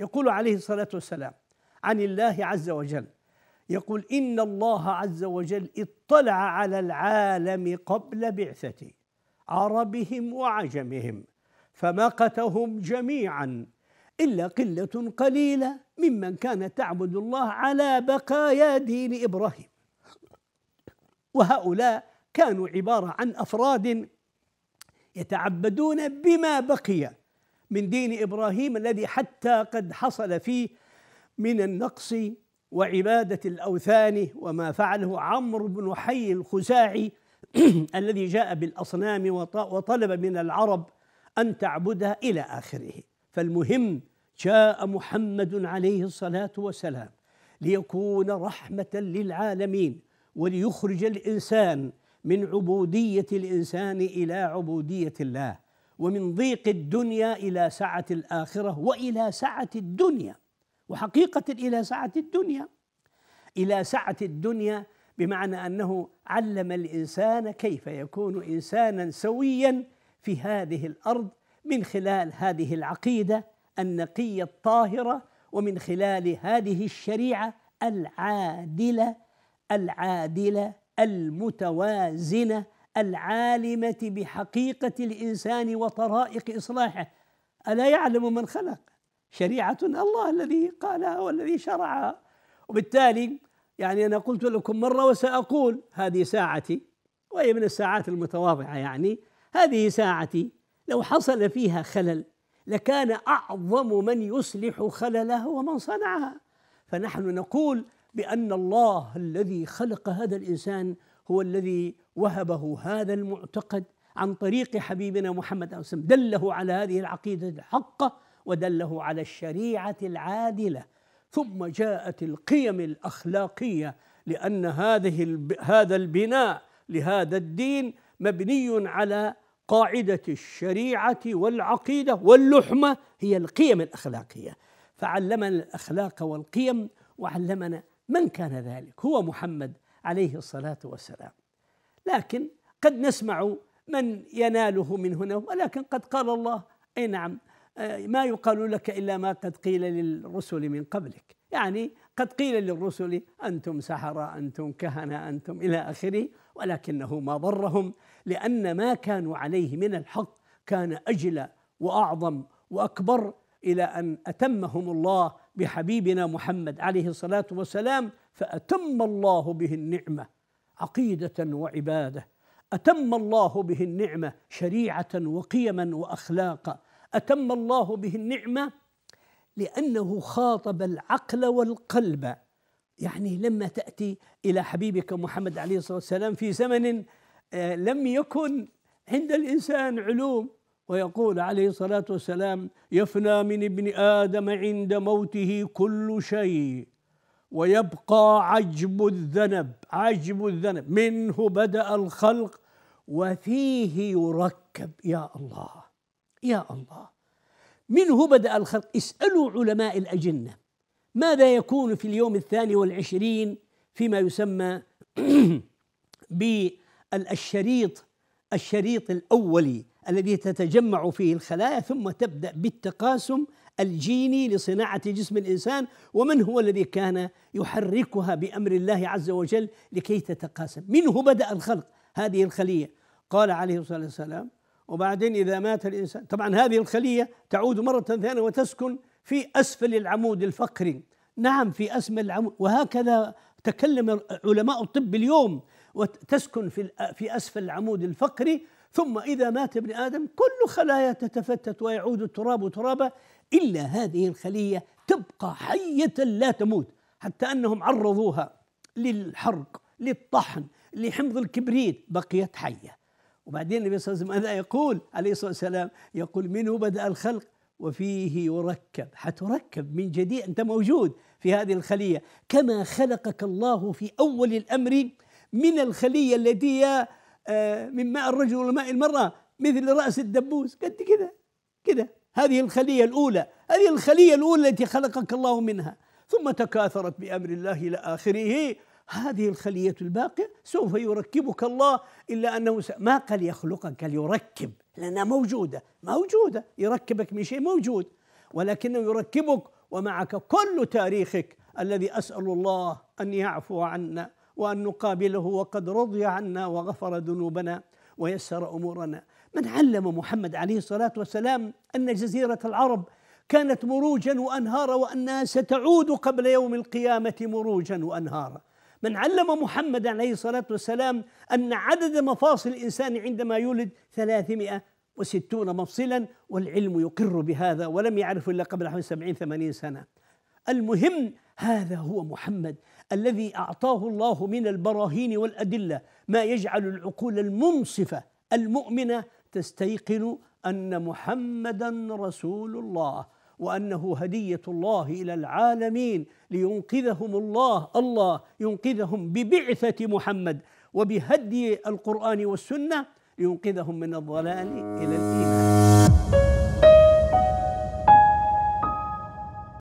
يقول عليه الصلاة والسلام عن الله عز وجل يقول إن الله عز وجل اطلع على العالم قبل بعثتي عربهم وعجمهم فمقتهم جميعا إلا قلة قليلة ممن كانت تعبد الله على بقايا دين إبراهيم وهؤلاء كانوا عبارة عن أفراد يتعبدون بما بقي من دين ابراهيم الذي حتى قد حصل فيه من النقص وعباده الاوثان وما فعله عمرو بن حي الخزاعي الذي جاء بالاصنام وطلب من العرب ان تعبدها الى اخره فالمهم جاء محمد عليه الصلاه والسلام ليكون رحمه للعالمين وليخرج الانسان من عبوديه الانسان الى عبوديه الله ومن ضيق الدنيا الى سعه الاخره والى سعه الدنيا وحقيقه الى سعه الدنيا الى سعه الدنيا بمعنى انه علم الانسان كيف يكون انسانا سويا في هذه الارض من خلال هذه العقيده النقيه الطاهره ومن خلال هذه الشريعه العادله العادله المتوازنه العالمه بحقيقه الانسان وطرائق اصلاحه الا يعلم من خلق شريعه الله الذي قالها والذي شرعها وبالتالي يعني انا قلت لكم مره وساقول هذه ساعتي وهي من الساعات المتواضعه يعني هذه ساعتي لو حصل فيها خلل لكان اعظم من يصلح خلله ومن صنعها فنحن نقول بان الله الذي خلق هذا الانسان هو الذي وهبه هذا المعتقد عن طريق حبيبنا محمد صلى الله عليه وسلم دله على هذه العقيدة الحقة ودله على الشريعة العادلة ثم جاءت القيم الأخلاقية لأن هذه هذا البناء لهذا الدين مبني على قاعدة الشريعة والعقيدة واللحمة هي القيم الأخلاقية فعلمنا الأخلاق والقيم وعلمنا من كان ذلك هو محمد عليه الصلاة والسلام لكن قد نسمع من يناله من هنا ولكن قد قال الله أي نعم آه، ما يقال لك إلا ما قد قيل للرسل من قبلك يعني قد قيل للرسل أنتم سحرة أنتم كهنة أنتم إلى آخره ولكنه ما ضرهم لأن ما كانوا عليه من الحق كان أجلى وأعظم وأكبر إلى أن أتمهم الله بحبيبنا محمد عليه الصلاة والسلام فأتم الله به النعمة عقيدة وعبادة أتم الله به النعمة شريعة وقيما وأخلاقا أتم الله به النعمة لأنه خاطب العقل والقلب يعني لما تأتي إلى حبيبك محمد عليه الصلاة والسلام في زمن آه، لم يكن عند الإنسان علوم ويقول عليه الصلاة والسلام يفنى من ابن آدم عند موته كل شيء ويبقى عجب الذنب عجب الذنب منه بدأ الخلق وفيه يركب يا الله يا الله منه بدأ الخلق اسألوا علماء الأجنة ماذا يكون في اليوم الثاني والعشرين فيما يسمى بالشريط الشريط الأولي الذي تتجمع فيه الخلايا ثم تبدأ بالتقاسم الجيني لصناعة جسم الإنسان ومن هو الذي كان يحركها بأمر الله عز وجل لكي تتقاسم منه بدأ الخلق هذه الخلية قال عليه الصلاة والسلام وبعدين إذا مات الإنسان طبعا هذه الخلية تعود مرة ثانية وتسكن في أسفل العمود الفقري نعم في أسفل العمود وهكذا تكلم علماء الطب اليوم وتسكن في في أسفل العمود الفقري ثم إذا مات ابن آدم كل خلايا تتفتت ويعود التراب ترابا إلا هذه الخلية تبقى حية لا تموت حتى أنهم عرضوها للحرق للطحن لحمض الكبريت بقيت حية وبعدين النبي صلى الله عليه وسلم ماذا يقول عليه الصلاة والسلام يقول منه بدأ الخلق وفيه يركب حتركب من جديد أنت موجود في هذه الخلية كما خلقك الله في أول الأمر من الخلية التي هي آه، من ماء الرجل وماء المرأة مثل رأس الدبوس قد كده كده هذه الخلية الأولى هذه الخلية الأولى التي خلقك الله منها ثم تكاثرت بأمر الله إلى آخره هذه الخلية الباقية سوف يركبك الله إلا أنه ما قال يخلقك قال يركب لأنها موجودة موجودة يركبك من شيء موجود ولكنه يركبك ومعك كل تاريخك الذي أسأل الله أن يعفو عنا وأن نقابله وقد رضي عنا وغفر ذنوبنا ويسر أمورنا من علم محمد عليه الصلاة والسلام أن جزيرة العرب كانت مروجا وأنهارا وأنها ستعود قبل يوم القيامة مروجا وأنهارا من علم محمد عليه الصلاة والسلام أن عدد مفاصل الإنسان عندما يولد ثلاثمائة وستون مفصلا والعلم يقر بهذا ولم يعرف إلا قبل حوالي سبعين ثمانين سنة المهم هذا هو محمد الذي اعطاه الله من البراهين والادله ما يجعل العقول المنصفه المؤمنه تستيقن ان محمدا رسول الله وانه هديه الله الى العالمين لينقذهم الله الله ينقذهم ببعثه محمد وبهدي القران والسنه لينقذهم من الضلال الى الايمان